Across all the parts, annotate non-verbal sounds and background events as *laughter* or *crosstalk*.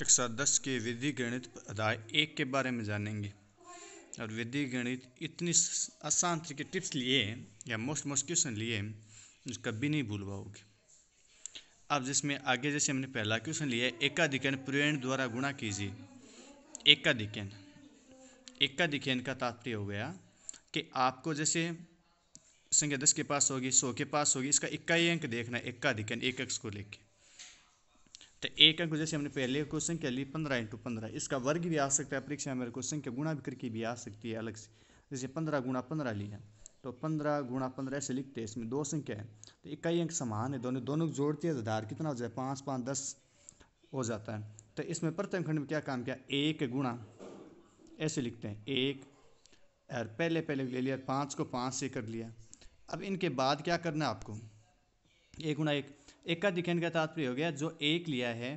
कक्षा दस के विधि गणित अध्याय एक के बारे में जानेंगे और विधि गणित इतनी आसान तरीके टिप्स लिए या मोस्ट मोस्ट क्वेश्चन लिए जो कभी नहीं भूल पाओगे अब जिसमें आगे जैसे हमने पहला क्वेश्चन लिया है एकाधिकन प्रेरण द्वारा गुणा कीजिए एकाधिकन एकाधिकन का तात्पर्य हो गया कि आपको जैसे संख्या दस के पास होगी सौ के पास होगी इसका इक्का अंक देखना है एकाधिकन एक अक्ष को लेकर तो एक अंक जैसे हमने पहले क्वेश्चन के लिए पंद्रह इंटू पंद्रह इसका वर्ग भी आ सकता है परीक्षा में क्वेश्चन के गुणा भी करके भी आ सकती है अलग से जैसे पंद्रह गुणा पंद्रह लिया तो पंद्रह गुणा पंद्रह ऐसे लिखते हैं इसमें दो संख्या है तो इक्कीस अंक समान है दोनों दोनों को है हैं तो आधार कितना हो जाए पाँच पाँच दस हो जाता है तो इसमें प्रथम खंड में क्या काम किया एक गुणा ऐसे लिखते हैं एक और पहले पहले ले लिया पाँच को पाँच से कर लिया अब इनके बाद क्या करना है आपको एक गुणा एक एक का का तात्पर्य हो गया जो एक लिया है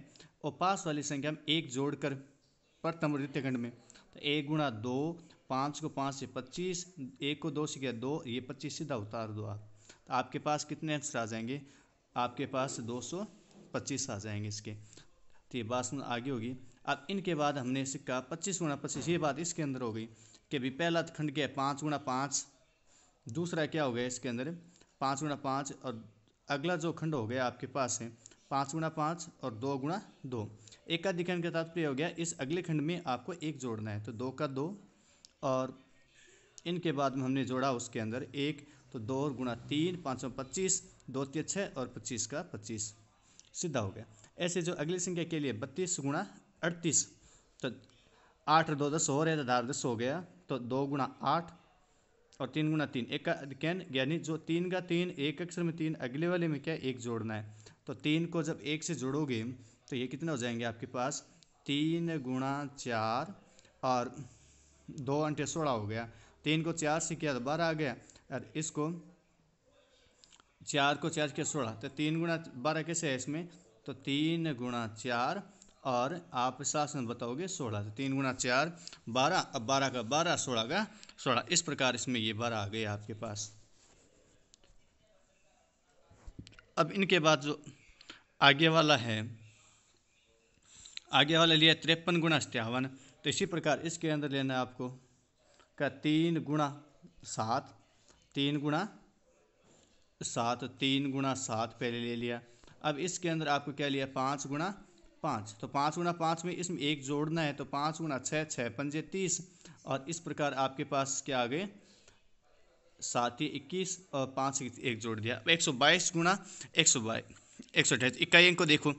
और पास वाली संख्या में एक जोड़कर प्रथम और द्वितीय खंड में तो एक गुणा दो पाँच को पाँच से पच्चीस एक को दो से गया दो ये पच्चीस सीधा उतार दो आप तो आपके पास कितने आंसर आ जाएंगे आपके पास दो सौ पच्चीस आ जाएंगे इसके तो ये बात आगे होगी अब इनके बाद हमने सिक्का पच्चीस गुणा पच्चीस ये बात इसके अंदर हो गई कि अभी पहला खंड क्या है पाँच गुणा पाँच दूसरा क्या हो गया इसके अंदर पाँच गुणा पाँच और अगला जो खंड हो गया आपके पास है पाँच गुणा पाँच और दो गुणा दो अधिकरण के तात्पर्य हो गया इस अगले खंड में आपको एक जोड़ना है तो दो का दो और इनके बाद में हमने जोड़ा उसके अंदर एक तो दो और गुणा तीन पाँच सौ पच्चीस दो तीन छः और पच्चीस का पच्चीस सीधा हो गया ऐसे जो अगली संख्या के लिए बत्तीस गुणा अड़तीस तो आठ और दो दस हो रहे तो धार दस हो गया तो दो गुणा आठ और तीन गुना तीन एक का कैन यानी जो तीन का तीन एक अक्षर में तीन अगले वाले में क्या एक जोड़ना है तो तीन को जब एक से जोड़ोगे तो ये कितना हो जाएंगे आपके पास तीन गुणा चार और दो अंटे सोलह हो गया तीन को चार से किया तो बारह आ गया और इसको चार को चार किया सोलह तो तीन गुणा बारह कैसे है इसमें तो तीन गुणा चार और आप सात बताओगे सोलह से तो तीन गुना चार बारह अब बारह का बारह सोलह का सोलह इस प्रकार इसमें ये बारह आ गए आपके पास अब इनके बाद जो आगे वाला है आगे वाला लिया तिरपन गुणा सत्यावन तो इसी प्रकार इसके अंदर लेना है आपको का तीन गुणा सात तीन गुणा सात तीन गुणा सात पहले ले लिया अब इसके अंदर आपको क्या लिया पाँच गुणा पाँच तो पाँच गुना पाँच में इसमें एक जोड़ना है तो पाँच गुना छः छः पंजे तीस और इस प्रकार आपके पास क्या आ गए सात ही इक्कीस और पाँच एक जोड़ दिया एक सौ बाईस गुना एक सौ बाईस एक सौ अट्ठाईस इक्काई अंक को देखो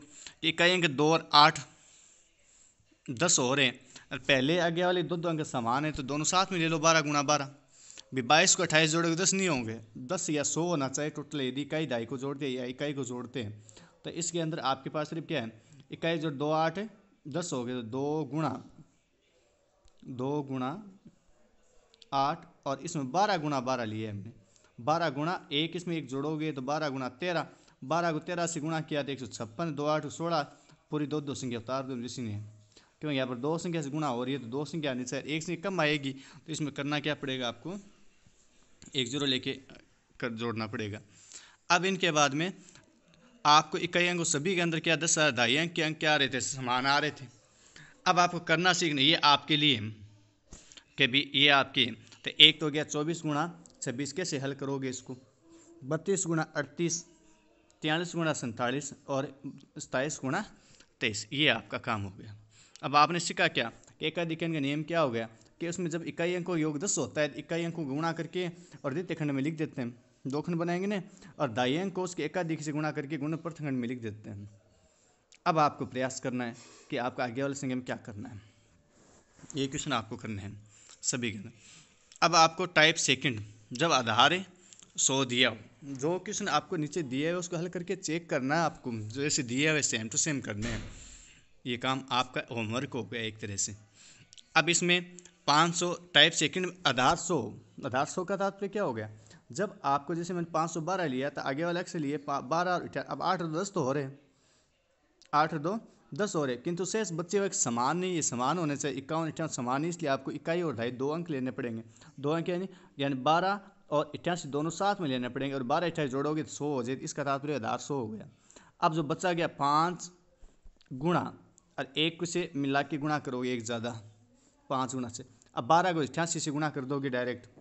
इक्काई अंक दो और आठ दस हो रहे हैं और पहले आगे वाले दो दो अंक समान हैं तो दोनों साथ में ले लो बारह गुना बारह भी बाईस को अट्ठाईस जोड़ोगे दस नहीं होंगे दस या सौ होना चाहिए टोटल यदि इकाई ढाई को जोड़ते या इकाई को जोड़ते हैं तो इसके अंदर आपके पास सिर्फ क्या है इक्कीस जो दो आठ दस हो गए तो दो गुणा दो गुणा आठ और इसमें बारह गुणा बारह लिए हमने बारह गुणा एक इसमें एक जोड़ोगे तो बारह गुणा तेरह बारह को तेरह से गुणा किया तो एक सौ छप्पन दो आठ सोलह पूरी दो दो संख्या उतार दो ऋषि ने यहाँ पर दो संख्या से गुणा हो रही है तो दो संख्या नीचे एक संख्या कम आएगी तो इसमें करना क्या पड़ेगा आपको एक जीरो लेके कर जोड़ना पड़ेगा अब इनके बाद में आपको इकाई अंक सभी के अंदर क्या दस ढाई अंक के अंक क्या आ रहे थे समान आ रहे थे अब आपको करना सीखना ये आपके लिए के भी ये आपके तो एक तो गया चौबीस गुणा छब्बीस कैसे हल करोगे इसको बत्तीस गुणा अड़तीस तयलीस गुणा सैंतालीस और सताईस गुणा तेईस ये आपका काम हो गया अब आपने सीखा क्या कि एकाधिक का नियम क्या हो गया कि उसमें जब इकाई अंकों योग दस होता है इकाई अंकों को गुणा करके और द्वितीय खंड में लिख देते हैं दोखंड बनाएंगे ना और दायें को उसके एकाधिक से गुणा करके गुण प्रथखंड में लिख देते हैं अब आपको प्रयास करना है कि आपका आगे वाले संज्ञा में क्या करना है ये क्वेश्चन आपको करने हैं सभी के अब आपको टाइप सेकंड जब आधार है सो दिया हो जो क्वेश्चन आपको नीचे दिया है उसको हल करके चेक करना है आपको जो ऐसे दिया है सेम टू सेम करने हैं ये काम आपका होमवर्क हो गया एक तरह से अब इसमें 500 टाइप सेकंड आधार सौ आधार सौ का तात्पर्य क्या हो गया जब आपको जैसे मैंने पाँच सौ बारह लिया तो आगे वाला एक्स लिए बारह और अठारह अब आठ और दस तो हो रहे आठ और दो दस हो रहे किंतु शेष बच्चे एक समान नहीं ये समान होने से इक्यावन अट्ठावन समान नहीं इसलिए आपको इक्याई और ढाई दो अंक लेने पड़ेंगे दो अंक यानी यानी बारह और अठासी दोनों साथ में लेने पड़ेंगे और बारह अट्ठाईस जोड़ोगे तो सौ हो जाए इसका तात्पर्य आधार सौ हो गया अब जो बचा गया पाँच गुणा और एक से मिला के गुणा करोगे एक ज़्यादा पाँच गुणा से अब बारह को अठासी से गुणा कर दोगे डायरेक्ट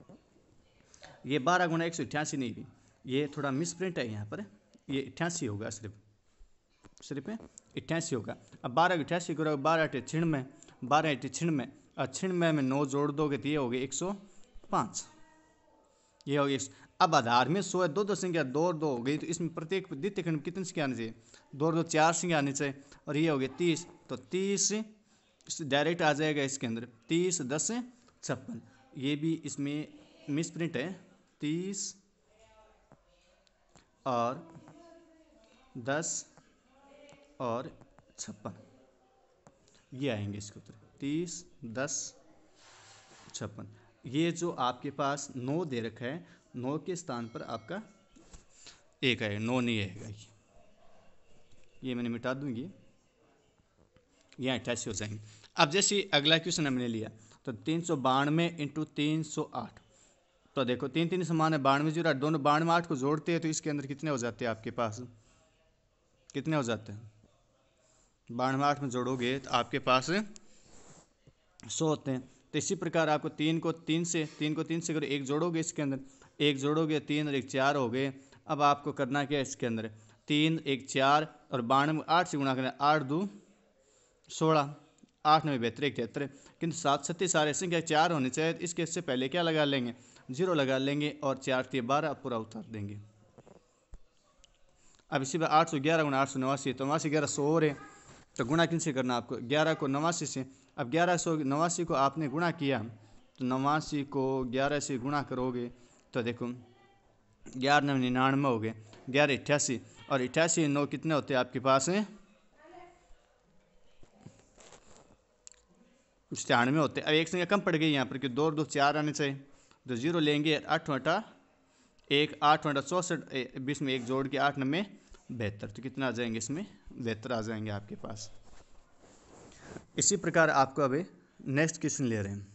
ये बारह गुना एक सौ अठासी नहीं हुई ये थोड़ा मिस प्रिंट है यहाँ पर ये अट्ठासी होगा सिर्फ सिर्फ अट्ठासी होगा अब बारह अठासी करो बारह अटे छिण में बारह अटे छिण में और छिण में में नौ जोड़ दोगे तो ये हो गए एक सौ पाँच ये हो गई अब आधार में सो है दो दो संख्या दो दो हो गई तो इसमें प्रत्येक द्वितीय खंड में कितनी संख्या आनी चाहिए दो दो चार संख्या आनी चाहिए और ये हो गया तीस तो तीस डायरेक्ट आ जाएगा इसके अंदर तीस दस छप्पन ये भी इसमें मिस प्रिंट है तीस और दस और छप्पन ये आएंगे इसके उत्तर तीस दस छप्पन ये जो आपके पास नौ दे रखा है नौ के स्थान पर आपका एक आएगा नौ नहीं आएगा ये ये मैंने मिटा दूंगी ये अट्ठासी हो जाएंगे अब जैसे अगला क्वेश्चन हमने लिया तो तीन सौ बानवे इंटू तीन सौ आठ तो देखो तीन तीन समान है बानवे जीरो आठ दोनों बानवे आठ को जोड़ते हैं तो इसके अंदर कितने हो जाते हैं आपके पास कितने हो जाते हैं बानवे आठ में जोड़ोगे तो आपके पास सौ होते हैं तो इसी प्रकार आपको तीन को तीन से तीन को तीन से करो एक जोड़ोगे इसके अंदर एक जोड़ोगे तीन और एक चार हो गए अब आपको करना क्या है इसके अंदर तीन एक चार और बानवे आठ से गुणा करना आठ दो सोलह आठ नवे बेहतर एक तिहत्तर किंतु सात सत्ती सारे संख्या चार होने चाहिए तो इस केस से पहले क्या लगा लेंगे जीरो लगा लेंगे और चार तीन बारह पूरा उतार देंगे अब इसी बार आठ सौ ग्यारह गुना आठ सौ नवासी तो नवासी ग्यारह सौ और है तो गुणा किन से करना आपको ग्यारह को नवासी से अब ग्यारह सौ नवासी को आपने गुणा किया तो नवासी को ग्यारह से गुणा करोगे तो देखो ग्यारह नौ निन्यानवे हो गए ग्यारह अट्ठासी और अट्ठासी नौ कितने होते हैं आपके पास है कुछ छियानवे होते अब एक संख्या कम पड़ गई यहाँ पर कि दो और दो चार आने चाहिए तो जीरो लेंगे आठ वटा एक आठ वटा चौसठ बीस में एक जोड़ के आठ नब्बे बेहतर तो कितना आ जाएंगे इसमें बेहतर आ जाएंगे आपके पास इसी प्रकार आपको अभी नेक्स्ट क्वेश्चन ले रहे हैं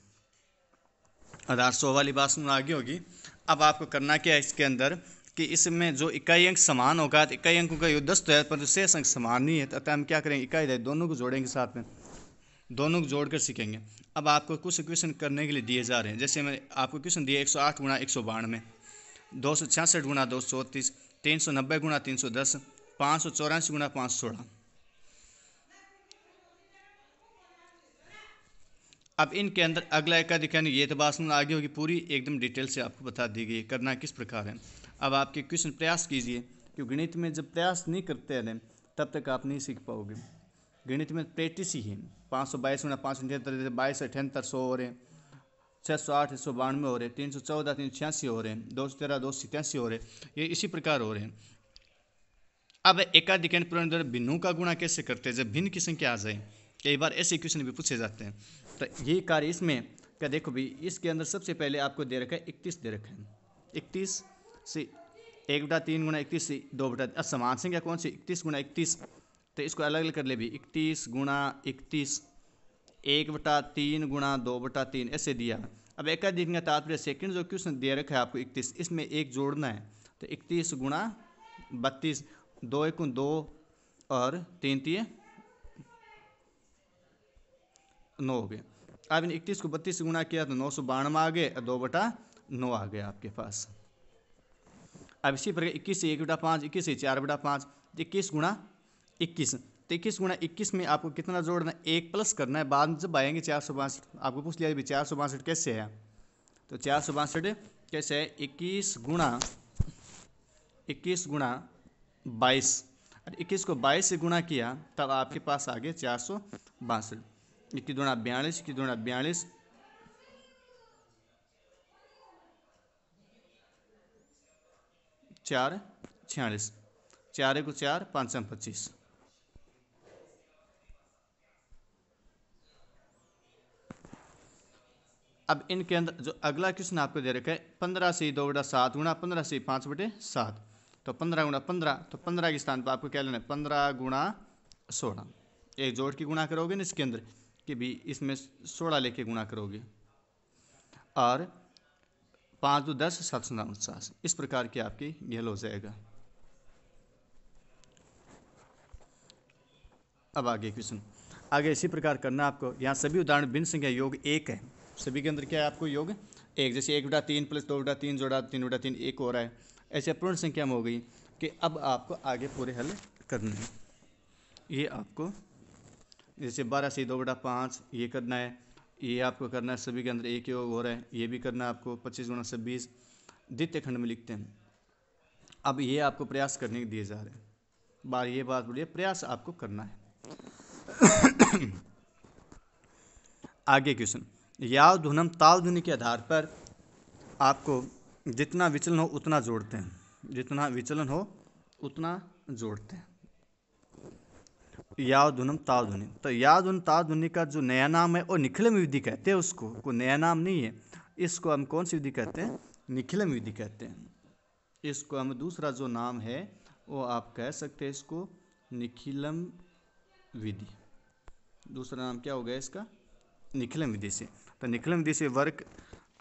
आधार सौ वाली बात सुन आगे होगी अब आपको करना क्या है इसके अंदर कि इसमें जो इकाई अंक समान होगा तो इकाई अंकों का युद्ध तो है पर शेष अंक समान नहीं है तो अतः हम क्या करेंगे इकाई दोनों को जोड़ेंगे साथ में दोनों को जोड़ कर सीखेंगे अब आपको कुछ क्वेश्चन करने के लिए दिए जा रहे हैं जैसे मैं आपको क्वेश्चन दिए एक सौ आठ गुणा एक सौ बानवे दो सौ छियासठ गुणा दो सौ चौतीस तीन सौ नब्बे गुणा तीन सौ दस पाँच सौ चौरासी गुणा पाँच सौ सोलह अब इनके अंदर अगला एक अधिकार ये तो बात सुन आगे होगी पूरी एकदम डिटेल से आपको बता दी गई करना किस प्रकार है अब आपके क्वेश्चन प्रयास कीजिए क्योंकि गणित में जब प्रयास नहीं करते रहें तब तक आप नहीं सीख पाओगे गणित में प्रैक्टिस ही है पाँच सौ बाईस गुणा पाँच सौ अठहत्तर बाईस अठहत्तर सौ हो रहे छः सौ आठ एक सौ बानवे हो रहे तीन सौ चौदह तीन सौ छियासी हो रहे हैं दो सौ तेरह दो सौ सत्यासी हो रहे ये इसी प्रकार हो रहे हैं अब एकाधिक पुराने भिन्नों का गुणा कैसे करते हैं जब भिन्न की संख्या आ जाए कई बार ऐसे क्वेश्चन भी पूछे जाते हैं तो ये कार्य इसमें क्या देखो भी इसके अंदर सबसे पहले आपको दे रखा है इकतीस दे रखा है इकतीस से एक बटा तीन गुना इकतीस से दो बटा समान संख्या कौन सी इकतीस गुना इकतीस तो इसको अलग अलग कर ले भी इकतीस गुणा इकतीस एक बटा तीन गुणा दो बटा तीन ऐसे दिया अब दिन का तात्पर्य सेकंड जो क्वेश्चन दे रखा है आपको इकतीस इसमें एक जोड़ना है तो इकतीस गुणा बत्तीस दो एक दो और तीन तीन नौ हो गया अब इन इकतीस को बत्तीस गुणा किया तो नौ सौ बानवे आ गए दो बटा नौ आ गया आपके पास अब इसी प्रकार इक्कीस से एक बटा पाँच इक्कीस से चार बटा पाँच इक्कीस गुणा इक्कीस तो इक्कीस गुणा इक्कीस में आपको कितना जोड़ना है एक प्लस करना है बाद में जब आएंगे चार सौ बासठ आपको पूछ लिया चार सौ बासठ कैसे है तो चार सौ बासठ कैसे है इक्कीस गुणा इक्कीस गुणा बाईस और इक्कीस को बाईस से गुणा किया तब आपके पास आ गया चार सौ बासठ इक्कीस गुणा बयालीस इक्कीस गुणा बयालीस चार छियालीस चार को चार पाँच सौ पच्चीस अब इनके अंदर जो अगला क्वेश्चन आपको दे रखा है पंद्रह से दो बटा सात गुणा पंद्रह से पाँच बटे सात तो पंद्रह गुणा पंद्रह तो पंद्रह के स्थान पर आपको क्या लेना है पंद्रह गुणा सोलह एक जोड़ के गुणा करोगे ना इसके अंदर कि भी इसमें सोलह लेके गुणा करोगे और पाँच दो दस सात सौ उनचास इस प्रकार की आपकी गेल हो जाएगा अब आगे क्वेश्चन आगे इसी प्रकार करना आपको यहाँ सभी उदाहरण बिन संख्या योग एक है सभी के अंदर क्या है आपको योग एक जैसे एक बटा तीन प्लस दो बटा तीन जोड़ा तीन बटा तीन एक हो रहा है ऐसे पूर्ण संख्या में हो गई कि अब आपको आगे पूरे हल करने हैं ये आपको जैसे बारह से दो बटा पाँच ये करना है ये आपको करना है सभी के अंदर एक योग हो रहा है ये भी करना है आपको पच्चीस गुणा छब्बीस द्वितीय खंड में लिखते हैं अब ये आपको प्रयास करने के दिए जा रहे हैं बार ये बात बोलिए प्रयास आपको करना है *coughs* आगे क्वेश्चन याव धुनम ताल ध्वनि के आधार पर आपको जितना विचलन हो उतना जोड़ते हैं जितना विचलन हो उतना जोड़ते हैं याव धुनम ताल ध्वनि तो याव धुन ताल धुनि का जो नया नाम है वो निखिलम विधि कहते हैं उसको को नया नाम नहीं है इसको हम कौन सी विधि कहते हैं निखिलम विधि कहते हैं इसको हम दूसरा जो नाम है वो आप कह सकते हैं इसको निखिलम विधि दूसरा नाम क्या हो गया इसका निखिलम विधि से तो निखिलन से वर्क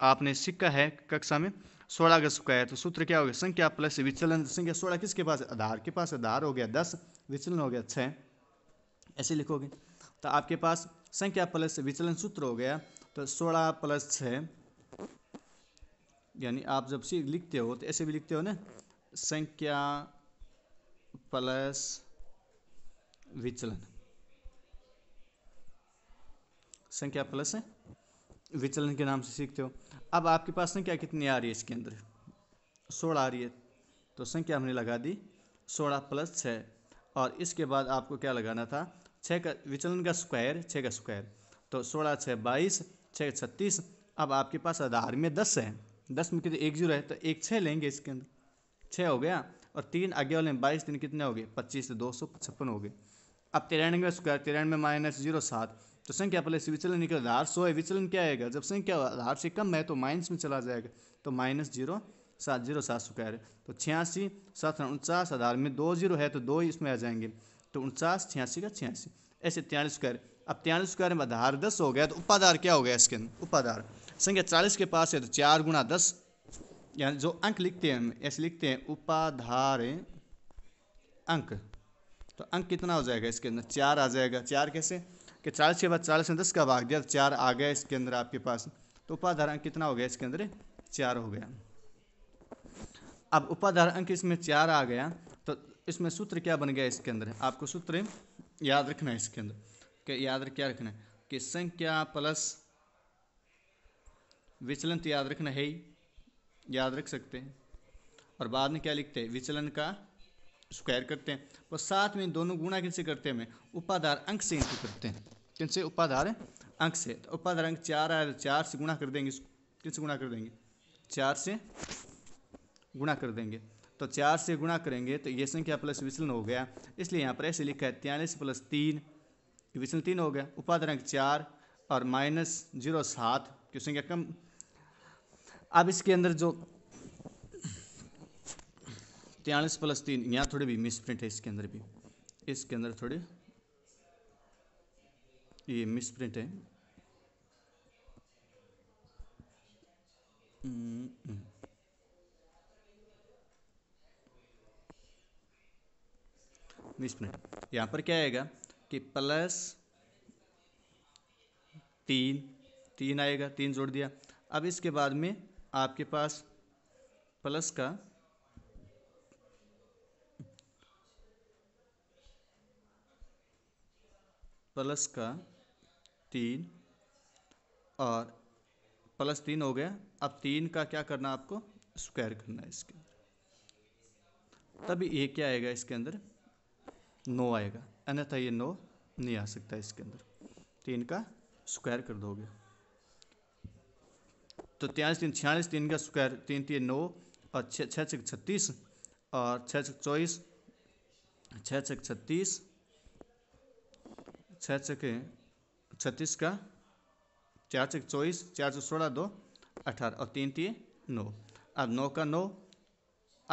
आपने सीखा है कक्षा में सोलह का है तो सूत्र क्या हो गया संख्या प्लस विचलन संख्या सोलह किसके पास आधार के पास आधार हो गया दस विचलन हो गया छः ऐसे लिखोगे तो आपके पास संख्या प्लस विचलन सूत्र हो गया तो सोलह प्लस छः यानी आप जब सी लिखते हो तो ऐसे भी लिखते हो ना संख्या प्लस विचलन संख्या प्लस है विचलन के नाम से सीखते हो अब आपके पास संख्या कितनी आ रही है इसके अंदर सोलह आ रही है तो संख्या हमने लगा दी सोलह प्लस छः और इसके बाद आपको क्या लगाना था छः का विचलन का स्क्वायर छः का स्क्वायर तो सोलह छः बाईस छः छत्तीस अब आपके पास आधार में दस है दस में कितने एक जीरो है तो एक छः लेंगे इसके अंदर छः हो गया और तीन आगे वाले बाईस तीन कितने हो गए पच्चीस तो दो सौ छप्पन हो गए अब तिरानवे स्क्वायर तिरानवे माइनस जीरो सात तो संख्या पहले से विचलन निकल आधार सौ है विचलन क्या आएगा जब संख्या आधार से कम है तो माइनस में चला जाएगा तो माइनस जीरो सात जीरो सात सौ है तो छियासी सात उनचास आधार में दो जीरो है तो दो ही इसमें आ जाएंगे तो उनचास छियासी का छियासी ऐसे त्यालीस स्क्वायर अब त्यालीस स्क्वायर में आधार दस हो गया तो उपाधार क्या हो गया इसके अंदर उपाधार संख्या चालीस के पास है तो चार गुणा दस यानी जो अंक लिखते हैं हम ऐसे लिखते हैं उपाधार अंक तो अंक कितना हो जाएगा इसके अंदर चार आ जाएगा चार कैसे कि चालीस के बाद चालीस अंदर इसका भाग दिया तो चार आ गया इसके अंदर आपके पास तो उपाधार अंक कितना हो गया इसके अंदर चार हो गया अब उपाधार अंक इसमें चार आ गया तो इसमें सूत्र क्या बन गया इसके अंदर आपको सूत्र याद रखना है इसके अंदर कि याद क्या रखना है कि संख्या प्लस विचलन तो याद रखना है ही याद रख सकते हैं और बाद में क्या लिखते हैं विचलन का स्क्वायर करते हैं और साथ में दोनों गुणा किनसे करते हैं हमें उपाधार अंक से इंटू करते हैं किनसे उपाधार अंक से तो उपाधार अंक चार आया तो चार से गुणा कर देंगे किनसे गुणा कर देंगे चार से गुणा कर देंगे तो चार से गुणा करेंगे तो ये संख्या प्लस विचलन हो गया इसलिए यहाँ पर ऐसे लिखा है त्यालीस प्लस तीन विचलन तीन हो गया उपाधार अंक चार और माइनस जीरो सात क्यों संख्या कम अब इसके अंदर जो तेलिस प्लस तीन यहाँ थोड़े भी मिसप्रिंट है इसके अंदर भी इसके अंदर थोड़े ये मिसप्रिंट है मिसप्रिंट यहाँ पर क्या आएगा कि प्लस तीन तीन आएगा तीन जोड़ दिया अब इसके बाद में आपके पास प्लस का प्लस का तीन और प्लस तीन हो गया अब तीन का क्या करना आपको स्क्वायर करना है इसके अंदर तभी ये क्या आएगा इसके अंदर नो आएगा अन्यथा ये नो नहीं आ सकता इसके अंदर तीन का स्क्वायर कर दोगे तो त्यालीस तीन छियालीस तीन का स्क्वायर तीन तीन नौ और छः छः छत्तीस और छः छः चौबीस छः छः छत्तीस छः छके छत्तीस का चार छः चौबीस चार सौ सोलह दो अठारह और तीन तीन नौ अब नौ का नौ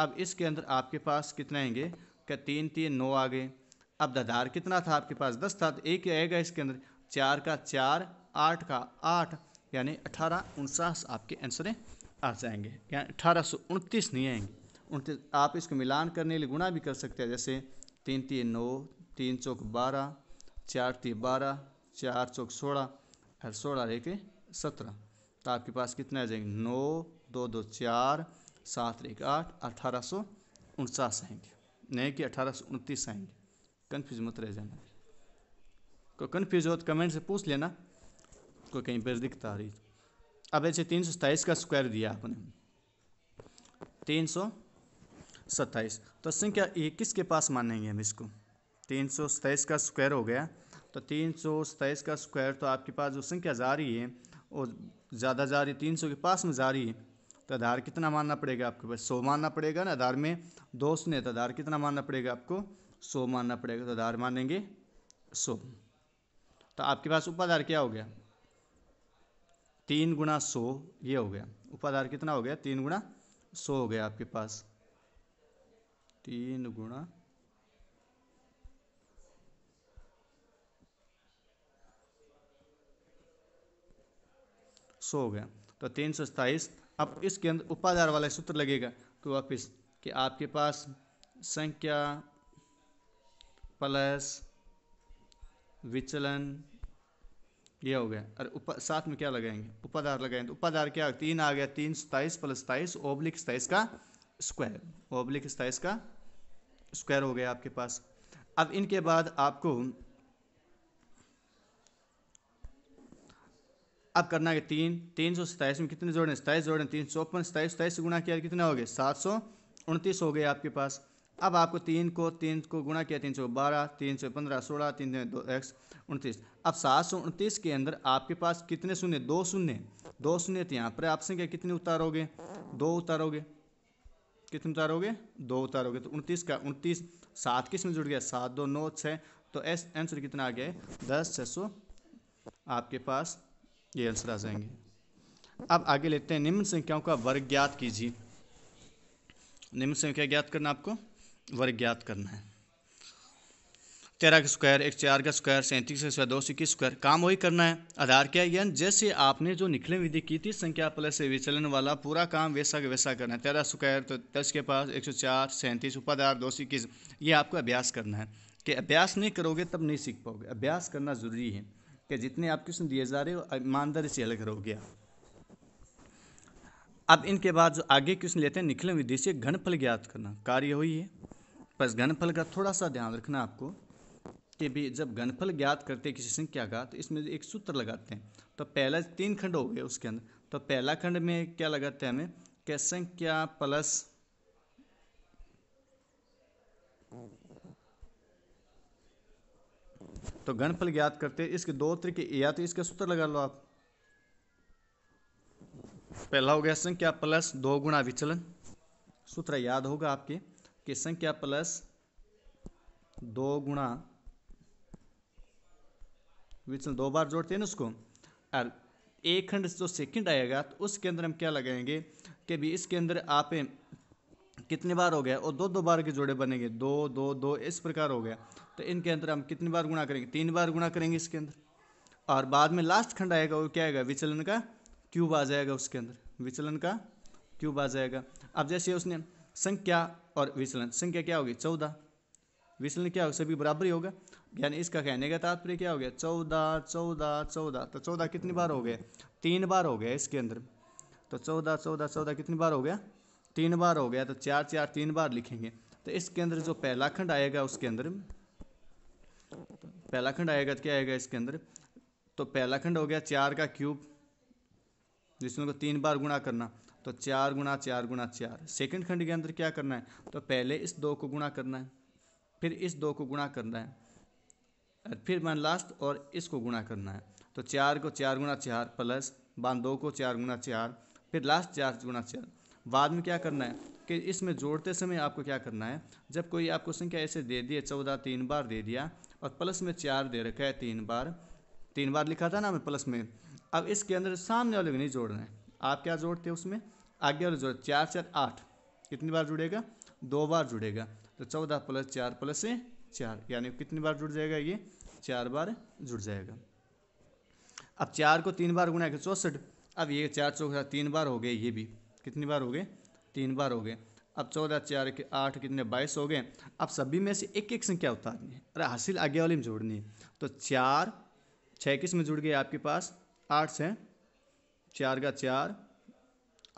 अब इसके अंदर आपके पास कितने आएंगे क्या तीन तीन नौ आ गए अब दधार कितना था आपके पास दस था तो एक आएगा इसके अंदर चार का चार आठ का आठ यानी अठारह उनचास आपके आंसरें आ जाएंगे यानी अठारह सौ उनतीस नहीं आएंगे उनतीस आप इसको मिलान करने के लिए गुणा भी कर सकते हैं जैसे तीन तीन नौ तीन चौक बारह चार ती बारह चार चौक सोलह हर सोलह लेके सत्रह तो आपके पास कितने आ जाएंगे नौ दो दो चार सात एक आठ अठारह सौ उनचास आएंगे नहीं कि अठारह सौ उनतीस आएंगे कन्फ्यूज मत रह जाना को कन्फ्यूज हो तो कमेंट से पूछ लेना को कहीं पर आ रही अब ऐसे तीन सौ सत्ताईस का स्क्वायर दिया आपने तीन सौ सत्ताईस तो संख्या ये किसके पास मानेंगे हम इसको तीन सौ सताईस का स्क्वायर हो गया तो तीन सौ सताईस का स्क्वायर तो आपके पास जो संख्या जा रही है और ज़्यादा जा रही है तीन सौ के पास में जा रही है तो आधार कितना मानना पड़ेगा आपके पास सौ मानना पड़ेगा ना आधार में दो शून्य तो आधार कितना मानना पड़ेगा आपको सौ मानना पड़ेगा तो आधार मानेंगे सौ तो आपके पास उपाधार क्या हो गया तीन गुणा सौ ये हो गया उपाधार कितना हो गया तीन गुणा सौ हो गया आपके पास तीन गुणा सौ हो गया तो तीन सौ सत्ताईस अब इसके अंदर उपाधार वाला सूत्र लगेगा तो वापिस कि आपके पास संख्या प्लस विचलन ये हो गया और उप साथ में क्या लगाएंगे उपाधार लगाएंगे तो उपाधार क्या तीन आ गया तीन सताइस प्लस सताइस ओब्लिक सताइस का स्क्वायर ओब्लिक सताइस का स्क्वायर हो गया आपके पास अब इनके बाद आपको अब करना है तीन तीन सौ सताईस में कितने जोड़ें सताईस जोड़ें तीन सौ चौपन सताईस सताईस से गुणा किया तो कितना हो गया सात सौ उनतीस हो गए आपके पास अब आपको तीन को तीन को गुणा किया तीन सौ बारह तीन सौ पंद्रह सोलह तीन दो एक्स उनतीस अब सात सौ उनतीस के अंदर आपके पास कितने शून्य दो शून्य दो शून्य थे तो यहाँ पर आपसे क्या कितने उतारोगे दो उतारोगे कितने उतारोगे दो उतारोगे तो उनतीस का उनतीस सात किस में जुड़ गया सात दो नौ छः तो एस आंसर कितना आ गया दस छः सौ आपके पास ये आंसर आ जाएंगे अब आगे लेते हैं निम्न संख्याओं का वर्ग ज्ञात कीजिए निम्न संख्या ज्ञात करना आपको वर्ग ज्ञात करना है तेरह का स्क्वायर एक चार का स्क्वायर सैंतीस का स्क्वायर दो सौ इक्कीस स्क्वायर काम वही करना है आधार क्या है यानी जैसे आपने जो निखले विधि की थी संख्या प्लस विचलन वाला पूरा काम वैसा का वैसा करना है तेरह स्क्वायर तो दस के पास एक सौ चार सैंतीस उपाधार दो सौ इक्कीस ये आपको अभ्यास करना है कि अभ्यास नहीं करोगे तब नहीं सीख पाओगे अभ्यास करना ज़रूरी है कि जितने आप क्वेश्चन दिए जा रहे हो ईमानदारी से अलग रहोगे अब इनके बाद जो आगे क्वेश्चन लेते हैं निखिल से घनफल ज्ञात करना कार्य हुई है बस घनफल का थोड़ा सा ध्यान रखना आपको कि भी जब घनफल ज्ञात करते किसी संख्या का तो इसमें एक सूत्र लगाते हैं तो पहला तीन खंड हो गए उसके अंदर तो पहला खंड में क्या लगाते हैं हमें कि संख्या प्लस तो गणफल ज्ञात करते इसके दो तरीके या तो इसका सूत्र लगा लो आप पहला हो गया संख्या प्लस दो गुणा विचलन सूत्र याद होगा आपके कि संख्या प्लस दो गुणा विचलन दो बार जोड़ते हैं ना उसको और एक खंड जो सेकंड आएगा तो उसके अंदर हम क्या लगाएंगे कि भी इसके अंदर आप कितनी बार हो गया और दो दो बार के जोड़े बनेंगे दो दो दो इस प्रकार हो गया तो इनके अंदर हम कितनी बार गुणा करेंगे तीन बार गुणा करेंगे इसके अंदर और बाद में लास्ट खंड आएगा वो क्या आएगा विचलन का क्यूब आ जाएगा उसके अंदर विचलन का क्यूब आ जाएगा अब जैसे उसने संख्या और विचलन संख्या क्या होगी चौदह विचलन क्या होगा सभी बराबर ही होगा यानी इसका कहने का तात्पर्य क्या हो गया चौदह चौदह चौदह तो चौदह कितनी बार हो गया तीन बार हो गया इसके अंदर तो चौदह चौदह चौदह कितनी बार हो गया तीन बार हो गया तो चार चार तीन बार लिखेंगे तो इसके अंदर जो पहला खंड आएगा उसके अंदर पहला खंड आएगा तो क्या आएगा इसके अंदर तो पहला खंड हो गया चार का क्यूब जिसमें को तीन बार गुणा करना तो चार गुणा चार गुणा चार सेकेंड खंड के अंदर क्या करना है तो पहले इस दो को गुणा करना है फिर इस दो को गुणा करना है और फिर मैं लास्ट और इसको गुणा करना है तो चार को चार गुणा चार प्लस बान दो को चार गुणा चार फिर लास्ट चार गुणा चार बाद में क्या करना है कि इसमें जोड़ते समय आपको क्या करना है जब कोई आपको संख्या ऐसे दे दी चौदह तीन बार दे दिया और प्लस में चार दे रखा है तीन बार तीन बार लिखा था ना हमें प्लस में अब इसके अंदर सामने वाले को नहीं जोड़ना है आप क्या जोड़ते हो उसमें आगे वाले जोड़ चार चार आठ कितनी बार जुड़ेगा दो बार जुड़ेगा तो चौदह प्लस चार प्लस चार यानी कितनी बार जुड़ जाएगा ये चार बार जुड़ जाएगा अब चार को तीन बार गुना के चौंसठ अब ये चार चौथा तीन बार हो गए ये भी कितनी बार हो गए तीन बार हो गए अब चौदह चार के आठ कितने बाईस हो गए अब सभी में से एक एक संख्या उतारनी है अरे हासिल आगे वाले में जोड़नी है तो चार छः किस में जुड़ गए आपके पास आठ से चार का चार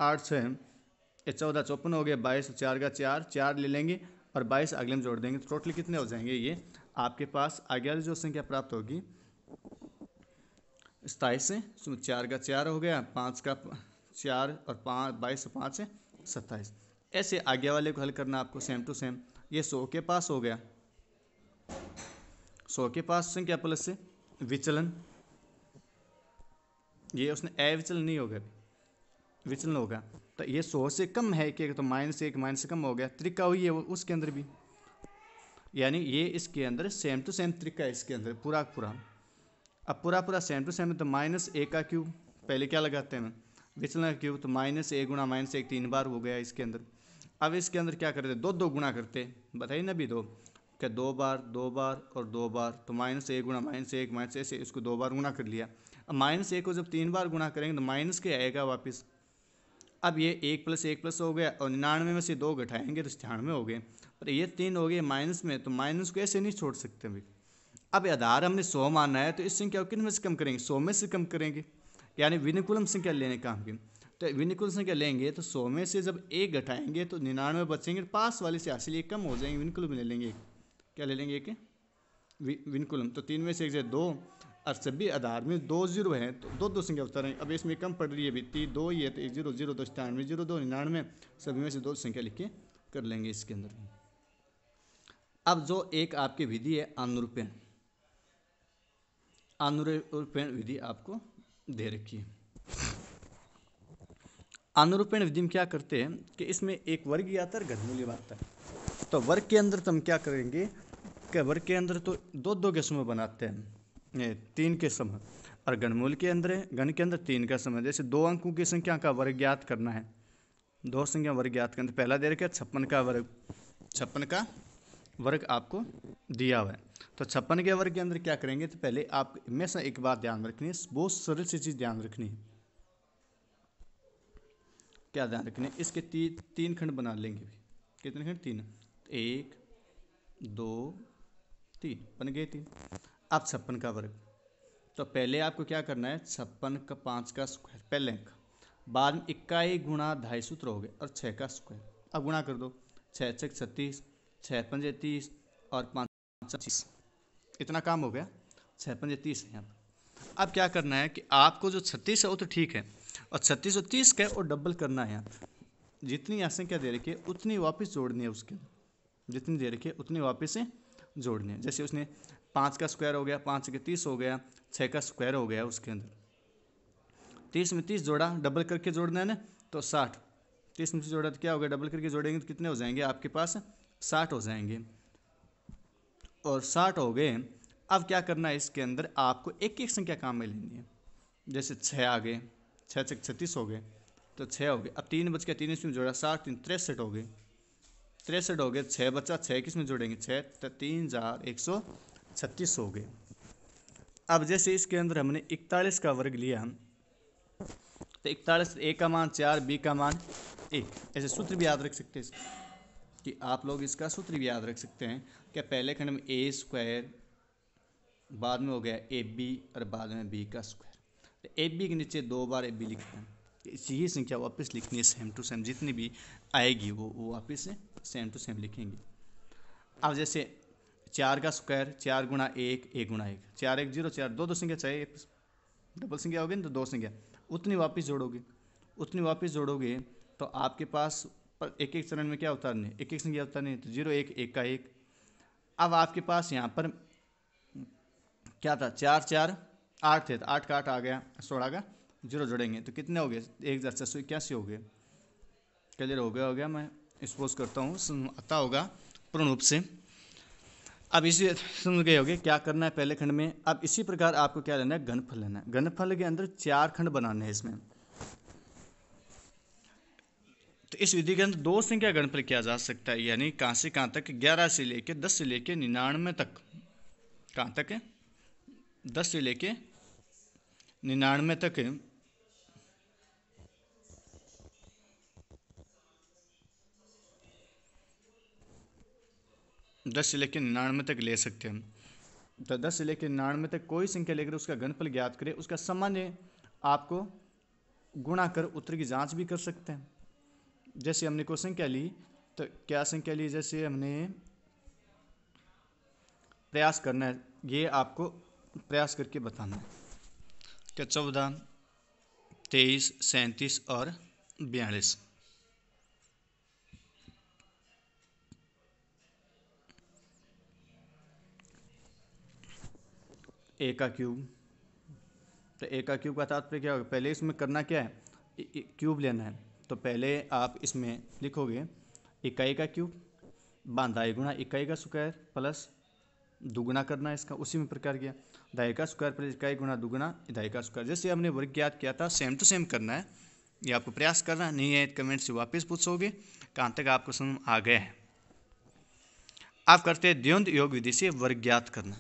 आठ से ये चौदह चौपन हो गए बाईस चार का चार चार ले लेंगे और बाईस अगले में जोड़ देंगे तो टोटल कितने हो जाएंगे ये आपके पास आगे वाली जो संख्या प्राप्त होगी सताईस से चार का चार हो गया पाँच का चार और पाँच बाईस और पाँच सत्ताईस ऐसे आगे वाले को हल करना आपको सेम टू सेम ये सौ के पास हो गया सौ के पास संख्या प्लस से विचलन ये उसने अविचलन नहीं होगा विचलन होगा तो ये सौ से कम है कि तो माइनस एक माइनस से कम हो गया त्रिका हुई है वो उसके अंदर भी यानी ये इसके अंदर सेम टू सेम त्रिका है इसके अंदर पूरा पूरा अब पूरा पूरा सेम टू सेम तो माइनस ए का क्यूब पहले क्या लगाते हैं विचलन क्यूब तो माइनस एक गुणा माइनस एक तीन बार हो गया इसके अंदर अब इसके अंदर क्या करते दो दो गुणा करते बताइए ना भी दो क्या दो बार दो बार और दो बार तो माइनस एक गुणा माइनस एक माइनस ऐसे इसको दो बार गुणा कर लिया अब माइनस एक को जब तीन बार गुणा करेंगे तो माइनस के आएगा वापस अब ये एक प्लस एक प्लस हो गया और निन्यानवे में से दो घटाएंगे तो छियानवे हो गए और ये तीन हो गए माइनस में तो माइनस को ऐसे नहीं छोड़ सकते अभी अब आधार हमने सौ माना है तो इस संख्या को किन में से कम करेंगे सौ में से कम करेंगे यानी विनिकुलम संख्या लेने काम की तो विनिकुल संख्या लेंगे तो सौ में से जब एक घटाएंगे तो निन्यानवे बचेंगे पास वाले से हासिल एक कम हो जाएंगे में ले लेंगे क्या ले लेंगे एक विनकुलम तो तीन में से एक से दो और सभी आधार में दो जीरो हैं तो दो दो संख्या बता अब इसमें कम पड़ रही है तीन दो ये तो एक जीरो जीरो दो सतानवे जीरो दो निन्यानवे सभी में से दो संख्या लिख के कर लेंगे इसके अंदर अब जो एक आपकी विधि है अनुरूपण अनुरूपण विधि आपको दे रखी है अनुरूपण विधि में क्या करते हैं कि इसमें एक वर्ग ही आता है मूल्य आता है तो वर्ग के अंदर तो हम क्या करेंगे कि वर्ग के अंदर तो दो दो के समूह बनाते हैं तीन के समूह और गणमूल के अंदर गण के अंदर तीन का समूह जैसे दो अंकों की संख्या का वर्ग ज्ञात करना है दो संख्या वर्ग ज्ञात करना पहला दे रखा है छप्पन का वर्ग छप्पन का वर्ग आपको दिया हुआ है तो छप्पन के वर्ग के अंदर क्या करेंगे तो पहले आप हमेशा एक बात ध्यान रखनी है बहुत सरल सी चीज़ ध्यान रखनी है क्या ध्यान रखना है इसके ती, तीन खंड बना लेंगे भी कितने खंड तीन एक दो तीन बन गए तीन अब छप्पन का वर्ग तो पहले आपको क्या करना है छप्पन का पाँच का स्क्वायर पहले का बाद में इक्काई गुणा ढाई सूत्र हो गए और छः का स्क्वायर अब गुणा कर दो छः छः छत्तीस छः पंजे तीस और पाँच पच्चीस इतना काम हो गया छः पंजे तीस है यहाँ पर अब क्या करना है कि आपको जो छत्तीस है वो तो ठीक है और छत्तीस सौ तीस का है वो डबल करना है यहाँ पर जितनी आसें क्या दे रखी है उतनी वापस जोड़नी है उसके जितनी दे रखी है उतनी वापस जोड़नी है जैसे उसने पाँच का स्क्वायर हो गया पाँच के तीस हो गया छः का स्क्वायर हो गया उसके अंदर तीस में तीस जोड़ा डबल करके जोड़ना है ना तो साठ तीस में तीस जोड़ा तो क्या हो गया डबल करके जोड़ेंगे तो कितने हो जाएंगे आपके पास साठ हो जाएंगे और साठ हो गए अब क्या करना है इसके अंदर आपको एक एक संख्या काम में लेनी है जैसे छः आ गए छः छः छत्तीस हो गए तो छः हो गए अब तीन बज के तीन इसमें जोड़ा साठ तीन तिरसठ हो गए तिरसठ हो गए छः बच्चा छः किस में जोड़ेंगे छः तो तीन हजार एक सौ छत्तीस हो गए अब जैसे इसके अंदर हमने इकतालीस का वर्ग लिया तो इकतालीस ए का मान चार बी का मान एक ऐसे सूत्र भी याद रख सकते हैं कि आप लोग इसका सूत्र भी याद रख सकते हैं क्या पहले खंड में ए स्क्वायर बाद में हो गया ए बी और बाद में बी का स्क्वायर तो ए बी के नीचे दो बार ए बी लिखते हैं यही तो संख्या वापस लिखनी है सेम टू सेम जितनी भी आएगी वो वो वापस सेम टू सेम लिखेंगे अब जैसे चार का स्क्वायर चार गुणा एक एक गुणा एक चार एक जीरो चार दो दो संख्या चाहिए डबल संख्या होगी ना तो दो संख्या उतनी वापस जोड़ोगे उतनी वापस जोड़ोगे तो आपके पास पर एक एक चरण में क्या अवतार नहीं एक एक संख्या क्या नहीं तो जीरो एक एक का एक अब आपके पास यहाँ पर क्या था चार चार आठ थे तो आठ का आठ आ गया सोलह का जीरो जुड़ेंगे तो कितने हो गए एक हज़ार छः सौ इक्यासी हो गए क्लियर हो गया हो गया मैं एक्सपोज करता हूँ आता होगा पूर्ण रूप से अब इसी समझ गए होगे क्या करना है पहले खंड में अब इसी प्रकार आपको क्या लेना है घनफल लेना है घनफल के अंदर चार खंड बनाने हैं इसमें तो इस विधि के अंदर दो संख्या गण पर किया जा सकता है यानी कहाँ से कहाँ तक ग्यारह से लेके दस से लेके निन्यानवे तक कहाँ तक है दस से लेके निन्यानवे तक दस से लेकर निन्यानवे तक ले सकते हैं तो दस से लेकर निन्यानवे तक कोई संख्या लेकर उसका गणफल ज्ञात करें उसका सामान्य आपको गुणा कर उत्तर की जांच भी कर सकते हैं जैसे हमने क्वेश्चन संख्या ली तो क्या संख्या ली जैसे हमने प्रयास करना है ये आपको प्रयास करके बताना है क्या चौदह तेईस सैंतीस और बयालीस ए का क्यूब तो ए का क्यूब का तात्पर्य क्या होगा पहले इसमें करना क्या है क्यूब e, e, लेना है तो पहले आप इसमें लिखोगे इकाई का क्यूब बांधाई गुणा इकाई का स्क्वायर प्लस दुगुना करना है इसका उसी में प्रकार किया दाई का स्क्वायर प्लस इकाई गुणा दुगुना दाई का स्क्वायर जैसे हमने वर्ग याद किया था सेम टू सेम करना है ये आपको प्रयास करना नहीं है कमेंट तो से वापस पूछोगे कहाँ तक आपको समझ आ गया है आप करते हैं द्वंद योग विधि से वर्ग ज्ञात करना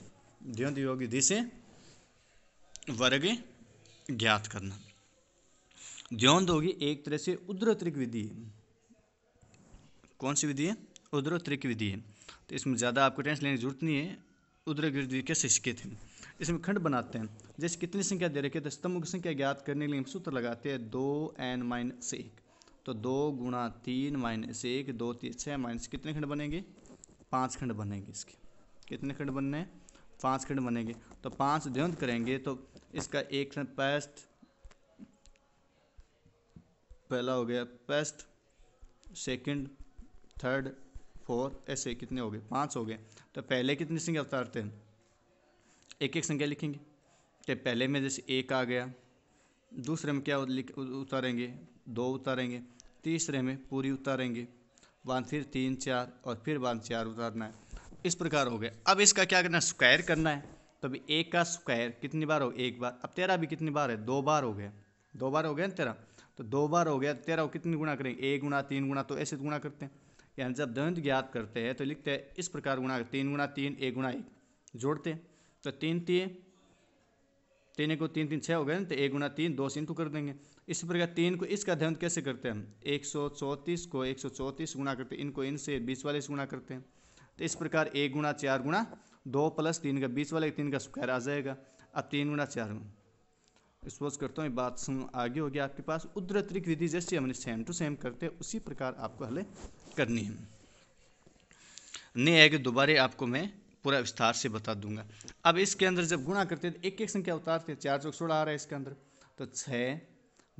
द्वंद योग विधि से वर्ग ज्ञात करना ज्योंद होगी एक तरह से उद्रत्रिक विधि कौन सी विधि है उद्रत्रिक विधि है तो इसमें ज़्यादा आपको टेंशन लेने की जरूरत नहीं है उद्रक विधि के शिष्य थे इसमें खंड बनाते हैं जैसे कितनी संख्या दे रखे तो स्तंभ की संख्या ज्ञात करने के लिए हम सूत्र लगाते हैं दो एन माइनस एक तो दो गुणा तीन माइनस एक दो तीन छः माइनस कितने खंड बनेंगे पाँच खंड बनेंगे इसके कितने खंड बनने हैं पाँच खंड बनेंगे तो पाँच द्वंद करेंगे तो इसका एक खंड पैस्ट पहला हो गया पेस्ट सेकंड थर्ड फोर ऐसे कितने हो गए पाँच हो गए तो पहले कितनी संख्या उतारते हैं एक एक संख्या लिखेंगे तो पहले में जैसे एक आ गया दूसरे में क्या उतारेंगे दो उतारेंगे तीसरे में पूरी उतारेंगे वन फिर तीन चार और फिर वन चार उतारना है इस प्रकार हो गया अब इसका क्या करना है स्क्वायर करना है तो अभी एक का स्क्वायर कितनी बार हो एक बार अब तेरा भी कितनी बार है दो बार हो गया दो बार हो गया ना तेरा तो दो बार हो गया तेरह को कितने गुणा करेंगे एक गुणा तीन गुणा तो ऐसे तो गुणा करते हैं यानी जब दंत ज्ञात करते हैं तो लिखते हैं इस प्रकार गुणा तीन गुणा तीन एक गुणा एक जोड़ते हैं तो तीन तीन तीन को तीन तीन छः हो गए ना तो एक गुणा तीन दो सिंतु कर देंगे इसी प्रकार तीन को इसका दंत कैसे करते हैं हम एक सौ चौंतीस को एक सौ चौंतीस करते इनको इनसे बीस वाले गुणा करते हैं तो इस प्रकार एक गुणा चार गुणा दो प्लस तीन का बीस वाले तीन का स्क्वायर आ जाएगा अब तीन गुणा चार गुणा विश्वास करता हूँ ये बात आगे हो गया आपके पास उद्रतरिक विधि जैसे हमने सेम टू सेम करते हैं उसी प्रकार आपको हले करनी है नहीं आएगी दोबारे आपको मैं पूरा विस्तार से बता दूंगा अब इसके अंदर जब गुणा करते हैं तो एक एक संख्या उतारते चार चौक सोलह आ रहा है इसके अंदर तो छः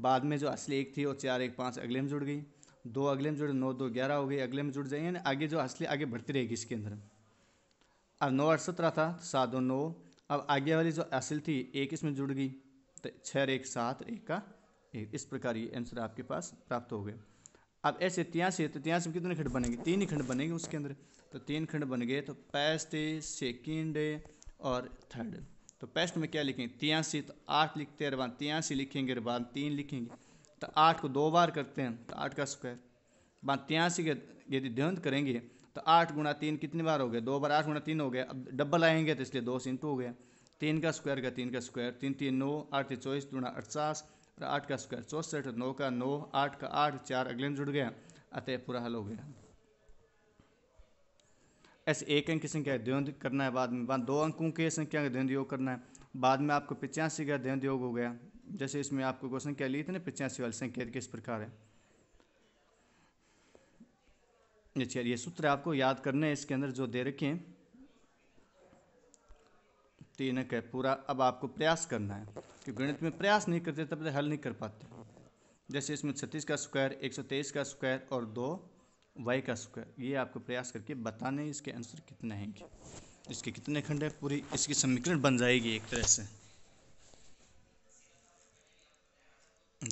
बाद में जो असली एक थी वो चार एक पाँच अगले में जुड़ गई दो अगले में जुड़े नौ दो ग्यारह हो गई अगले में जुड़ जाएंगे यानी आगे जो असली आगे बढ़ती रहेगी इसके अंदर अब नौ आठ सत्रह था तो सात दो नौ अब आगे वाली जो असल थी एक इसमें जुड़ गई छः एक सात एक का एक इस प्रकार ये आंसर आपके पास प्राप्त हो गए अब ऐसे तिहासी है तो तियासी में कितने खंड बनेंगे तीन ही खंड बनेंगे उसके अंदर तो तीन खंड बन गए तो पेस्ट सेकेंड और थर्ड तो पेस्ट में क्या लिखेंगे तियासी तो आठ लिखते हैं रबान तियासी लिखेंगे रबान तीन लिखेंगे तो आठ को दो बार करते हैं तो आठ का स्क्वायर बात तियासी के यदि ध्वंत करेंगे तो आठ गुणा तीन कितनी बार हो गया दो बार आठ गुणा तीन हो गया अब डबल आएंगे तो इसलिए दो से इंटू हो गया तीन का स्क्वायर का तीन का स्क्वायर तीन तीन नौ आठ तीन चौबीस दूना अड़चास और आठ का स्क्वायर चौसठ नौ का नौ आठ का आठ चार अगले में जुड़ गया अतः पूरा हल हो गया ऐसे एक अंक की संख्या द्वंद करना है बाद में बाद दो अंकों के संख्या का द्वंद योग करना है बाद में आपको पिचासी का द्वंद योग हो गया जैसे इसमें आपको क्वेश्चन क्या ली थी ना पिचासी वाले संकेत किस प्रकार है अच्छा ये सूत्र आपको याद करने हैं इसके अंदर जो दे रखे हैं तीन एक है पूरा अब आपको प्रयास करना है कि गणित में प्रयास नहीं करते तब हल नहीं कर पाते जैसे इसमें छत्तीस का स्क्वायर एक सौ तेईस का स्क्वायर और दो वाई का स्क्वायर ये आपको प्रयास करके बताने इसके आंसर कितने आएंगे इसके कितने खंड है पूरी इसकी समीकरण बन जाएगी एक तरह से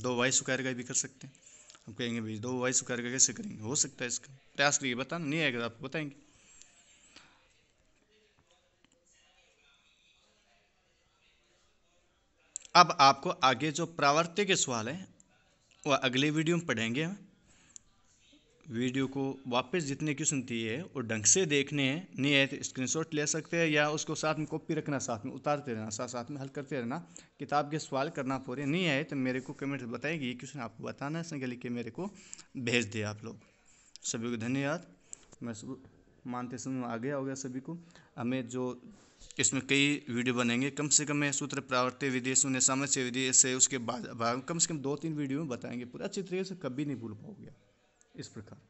दो वाई स्क्वायर का भी कर सकते हैं हम कहेंगे भाई दो वाई स्क्वायर का कैसे करेंगे हो सकता है इसका प्रयास करिए बताना नहीं आएगा तो आपको बताएंगे अब आपको आगे जो प्रावर्त्य के सवाल हैं वह अगले वीडियो में पढ़ेंगे वीडियो को वापस जितने की सुनती है और ढंग से देखने हैं नहीं है तो शॉट ले सकते हैं या उसको साथ में कॉपी रखना साथ में उतारते रहना साथ साथ में हल करते रहना किताब के सवाल करना पूरे नहीं आए तो मेरे को कमेंट बताएगी ये क्वेश्चन आपको बताना है संगे लिख के मेरे को भेज दे आप लोग सभी को धन्यवाद मैं मानते समय आ गया गया सभी को हमें जो इसमें कई वीडियो बनेंगे कम से कम मैं सूत्र प्रावर्त्य विधि शून्य सामर्थ्य विधि से उसके बाद कम से कम दो तीन वीडियो में बताएंगे पूरा अच्छी तरीके से कभी नहीं भूल पाओगे इस प्रकार